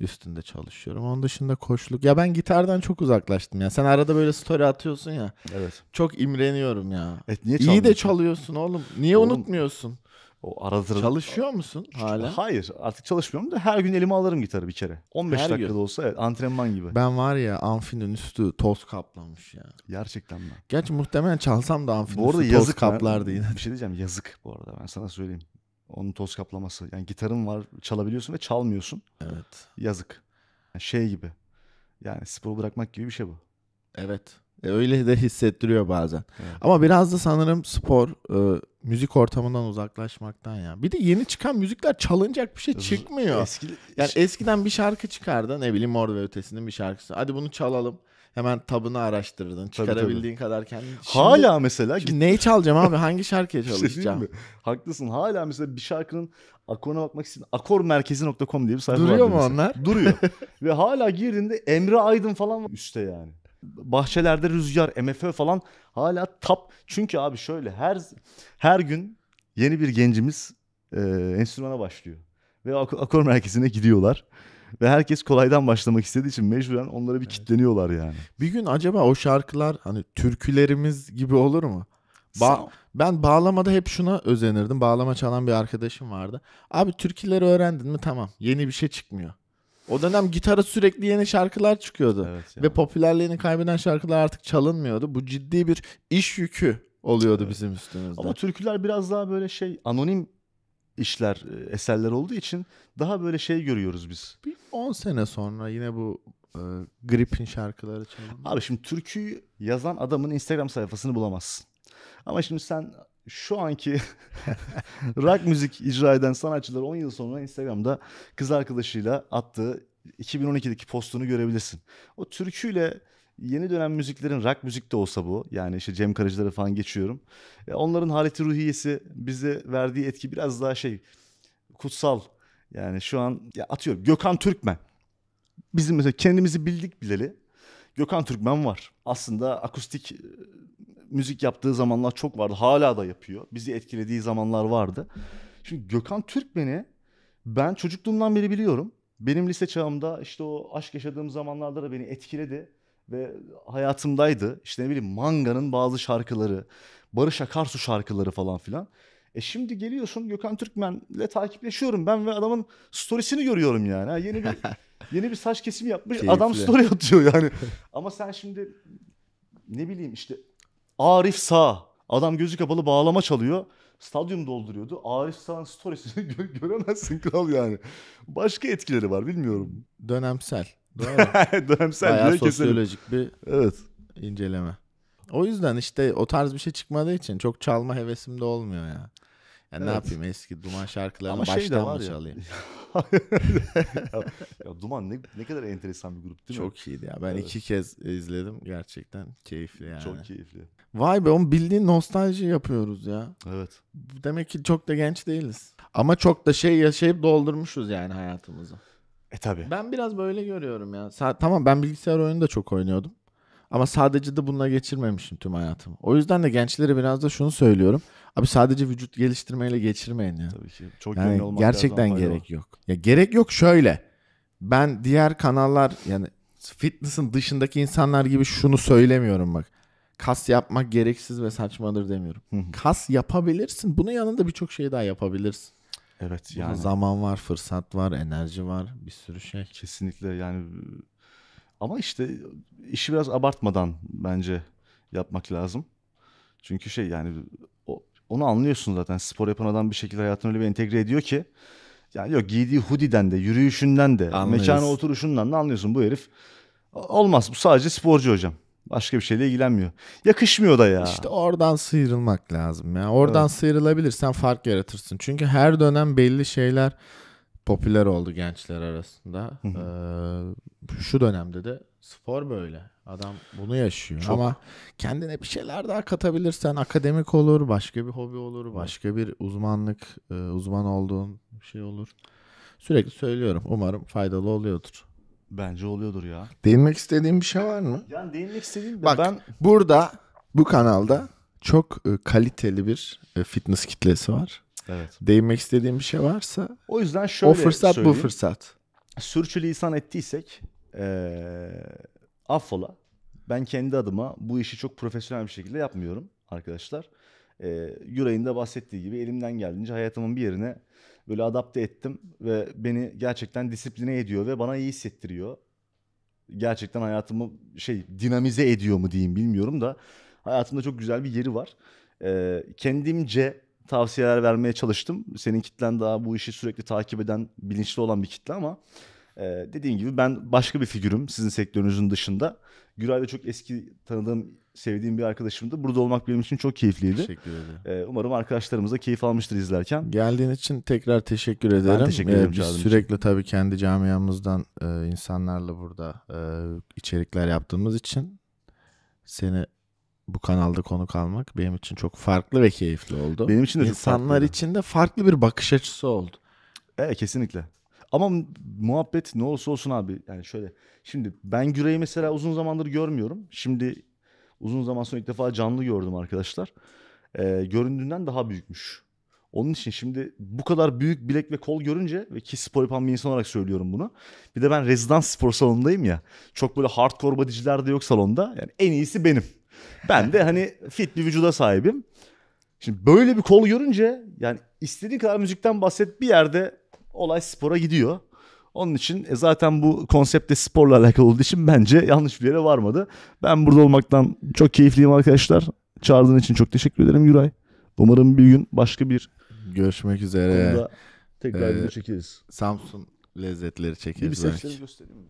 üstünde çalışıyorum. Onun dışında koçluk. Ya ben gitardan çok uzaklaştım ya. Sen arada böyle story atıyorsun ya. Evet. Çok imreniyorum ya. Evet, niye İyi de çalıyorsun oğlum. Niye oğlum, unutmuyorsun? O ara Çalışıyor musun hala? Hayır artık çalışmıyorum da her gün elime alırım gitarı bir kere. 15 her dakikada gün. olsa evet, antrenman gibi. Ben var ya amfinin üstü toz kaplamış ya. Gerçekten mi? Gerçi muhtemelen çalsam da amfinin bu arada üstü yazık toz kaplardı yine. Bir şey diyeceğim yazık bu arada ben sana söyleyeyim. Onun toz kaplaması. Yani gitarın var çalabiliyorsun ve çalmıyorsun. Evet. Yazık. Yani şey gibi. Yani sporu bırakmak gibi bir şey bu. Evet. E, öyle de hissettiriyor bazen. Evet. Ama biraz da sanırım spor, e, müzik ortamından uzaklaşmaktan ya. Bir de yeni çıkan müzikler çalınacak bir şey çıkmıyor. Eski, yani eskiden bir şarkı çıkardı ne bileyim Mor ve Ötesi'nin bir şarkısı. Hadi bunu çalalım. Hemen tabını araştırırdın. Çıkarabildiğin tabii, tabii. kadar kendini. hala mesela. Şimdi neyi çalacağım abi? Hangi şarkıya çalışacağım? Şey Haklısın. Hala mesela bir şarkının akoruna bakmak için akormerkezi.com diye bir sayfa var. Duruyor mu mesela. onlar? Duruyor. ve hala girdiğinde Emre Aydın falan var. üstte yani bahçelerde rüzgar, MFÖ falan hala tap. Çünkü abi şöyle her her gün yeni bir gencimiz e, enstrümana başlıyor. Ve ak- akor merkezine gidiyorlar. Ve herkes kolaydan başlamak istediği için mecburen onlara bir evet. kitleniyorlar yani. Bir gün acaba o şarkılar hani türkülerimiz gibi olur mu? Ba- ben bağlamada hep şuna özenirdim. Bağlama çalan bir arkadaşım vardı. Abi türküleri öğrendin mi tamam. Yeni bir şey çıkmıyor. O dönem gitara sürekli yeni şarkılar çıkıyordu. Evet ya. Ve popülerliğini kaybeden şarkılar artık çalınmıyordu. Bu ciddi bir iş yükü oluyordu evet. bizim üstümüzde. Ama türküler biraz daha böyle şey anonim işler, e, eserler olduğu için daha böyle şey görüyoruz biz. Bir 10 sene sonra yine bu e, Grip'in şarkıları çalındı. Abi şimdi türküyü yazan adamın Instagram sayfasını bulamazsın. Ama şimdi sen şu anki rock müzik icra eden sanatçılar 10 yıl sonra Instagram'da kız arkadaşıyla attığı 2012'deki postunu görebilirsin. O türküyle yeni dönem müziklerin rock müzik de olsa bu. Yani işte Cem karıcıları falan geçiyorum. E, onların haleti ruhiyesi bize verdiği etki biraz daha şey kutsal. Yani şu an ya atıyorum Gökhan Türkmen. Bizim mesela kendimizi bildik bileli Gökhan Türkmen var. Aslında akustik e, müzik yaptığı zamanlar çok vardı. Hala da yapıyor. Bizi etkilediği zamanlar vardı. Şimdi Gökhan Türkmen'i ben çocukluğumdan beri biliyorum. Benim lise çağımda işte o aşk yaşadığım zamanlarda da beni etkiledi ve hayatımdaydı. İşte ne bileyim Manga'nın bazı şarkıları, Barış Akarsu şarkıları falan filan. E şimdi geliyorsun Gökhan Türkmen'le takipleşiyorum ben ve adamın storiesini görüyorum yani. Ha, yeni bir yeni bir saç kesimi yapmış. Keyifli. Adam story atıyor yani. Ama sen şimdi ne bileyim işte Arif Sağ. Adam gözü kapalı bağlama çalıyor. Stadyum dolduruyordu. Arif Sağ'ın storiesini gö- göremezsin kral yani. Başka etkileri var bilmiyorum. Dönemsel. doğru Dönemsel. Bayağı sosyolojik keselim. bir evet. inceleme. O yüzden işte o tarz bir şey çıkmadığı için çok çalma hevesim de olmuyor ya. Yani evet. ne yapayım eski Duman şarkılarını Ama şey baştan şey mı ya. çalayım? ya, ya Duman ne, ne kadar enteresan bir grup değil mi? Çok iyiydi ya. Ben evet. iki kez izledim gerçekten. Keyifli yani. Çok keyifli. Vay be on bildiğin nostalji yapıyoruz ya. Evet. Demek ki çok da genç değiliz. Ama çok da şey yaşayıp doldurmuşuz yani hayatımızı. E tabi. Ben biraz böyle görüyorum ya. Sa- tamam ben bilgisayar oyunu da çok oynuyordum. Ama sadece de bununla geçirmemişim tüm hayatımı. O yüzden de gençlere biraz da şunu söylüyorum. Abi sadece vücut geliştirmeyle geçirmeyin ya. Tabii ki. Çok yani olmak gerçekten gerek yok. Ya gerek yok şöyle. Ben diğer kanallar yani fitness'ın dışındaki insanlar gibi şunu söylemiyorum bak kas yapmak gereksiz ve saçmadır demiyorum. kas yapabilirsin. Bunun yanında birçok şey daha yapabilirsin. Evet yani. Bunun zaman var, fırsat var, enerji var, bir sürü şey. Kesinlikle yani ama işte işi biraz abartmadan bence yapmak lazım. Çünkü şey yani onu anlıyorsun zaten. Spor yapan adam bir şekilde hayatını öyle bir entegre ediyor ki yani yok giydiği hoodie'den de, yürüyüşünden de, Anlıyoruz. mekana oturuşundan da anlıyorsun bu herif. Olmaz bu sadece sporcu hocam. Başka bir şeyle ilgilenmiyor. Yakışmıyor da ya. İşte oradan sıyrılmak lazım ya. Oradan evet. sıyrılabilirsen fark yaratırsın. Çünkü her dönem belli şeyler popüler oldu gençler arasında. ee, şu dönemde de spor böyle. Adam bunu yaşıyor Çok. ama kendine bir şeyler daha katabilirsen akademik olur, başka bir hobi olur, başka bir uzmanlık, e, uzman olduğun bir şey olur. Sürekli söylüyorum. Umarım faydalı oluyordur. Bence oluyordur ya. Değinmek istediğim bir şey var mı? Yani değinmek istediğim Bak, ben... burada bu kanalda çok e, kaliteli bir e, fitness kitlesi var. Evet. Değinmek istediğim bir şey varsa o yüzden şöyle o fırsat söyleyeyim. bu fırsat. Sürçülisan ettiysek ee, affola. Ben kendi adıma bu işi çok profesyonel bir şekilde yapmıyorum arkadaşlar. E, Yüreğin bahsettiği gibi elimden geldiğince hayatımın bir yerine böyle adapte ettim ve beni gerçekten disipline ediyor ve bana iyi hissettiriyor. Gerçekten hayatımı şey dinamize ediyor mu diyeyim bilmiyorum da hayatımda çok güzel bir yeri var. Ee, kendimce tavsiyeler vermeye çalıştım. Senin kitlen daha bu işi sürekli takip eden, bilinçli olan bir kitle ama ee, dediğim gibi ben başka bir figürüm sizin sektörünüzün dışında. Güray da çok eski tanıdığım, sevdiğim bir arkadaşımdı. Burada olmak benim için çok keyifliydi. Teşekkür ederim. Ee, umarım arkadaşlarımız da keyif almıştır izlerken. Geldiğin için tekrar teşekkür ederim. Ben teşekkür ee, ederim. Ee, biz sürekli için. tabii kendi camiamızdan e, insanlarla burada e, içerikler yaptığımız için seni bu kanalda konu kalmak benim için çok farklı ve keyifli oldu. Benim için de İnsanlar çok farklı. için de farklı bir bakış açısı oldu. Evet kesinlikle. Ama muhabbet ne olursa olsun abi. Yani şöyle. Şimdi ben Güre'yi mesela uzun zamandır görmüyorum. Şimdi uzun zaman sonra ilk defa canlı gördüm arkadaşlar. Ee, göründüğünden daha büyükmüş. Onun için şimdi bu kadar büyük bilek ve kol görünce ve ki spor yapan bir insan olarak söylüyorum bunu. Bir de ben rezidans spor salonundayım ya. Çok böyle hardcore badiciler de yok salonda. Yani en iyisi benim. Ben de hani fit bir vücuda sahibim. Şimdi böyle bir kol görünce yani istediğin kadar müzikten bahset bir yerde olay spora gidiyor. Onun için e, zaten bu konsepte sporla alakalı olduğu için bence yanlış bir yere varmadı. Ben burada olmaktan çok keyifliyim arkadaşlar. Çağırdığın için çok teşekkür ederim Yuray. Umarım bir gün başka bir görüşmek üzere. Konuda tekrar ee, video çekeriz. Samsun lezzetleri çekeriz. Bir seçleri göstereyim mi?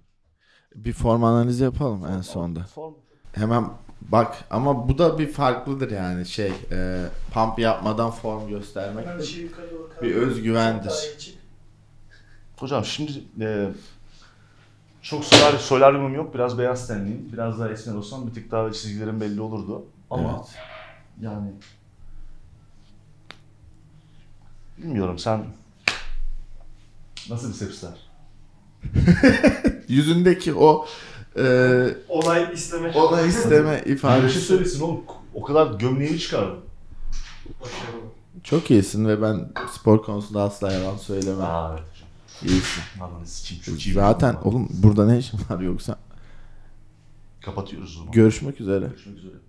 Bir form analizi yapalım form, en sonda. Form. Hemen bak ama bu da bir farklıdır yani şey e, pump yapmadan form göstermek bir özgüvendir. Hocam şimdi e, çok solar, solaryumum yok. Biraz beyaz tenliyim. Biraz daha esmer olsam bir tık daha çizgilerim belli olurdu. Ama evet. yani bilmiyorum sen nasıl bisepsler? Yüzündeki o e, olay isteme olay isteme ifadesi. Bir şey söylesin oğlum. O kadar gömleğini çıkardım. Başarılı. Çok iyisin ve ben spor konusunda asla yalan söylemem. Aa, evet. İyisin. Zaten oğlum burada ne işin var yoksa? Kapatıyoruz o zaman. Görüşmek üzere. Görüşmek üzere.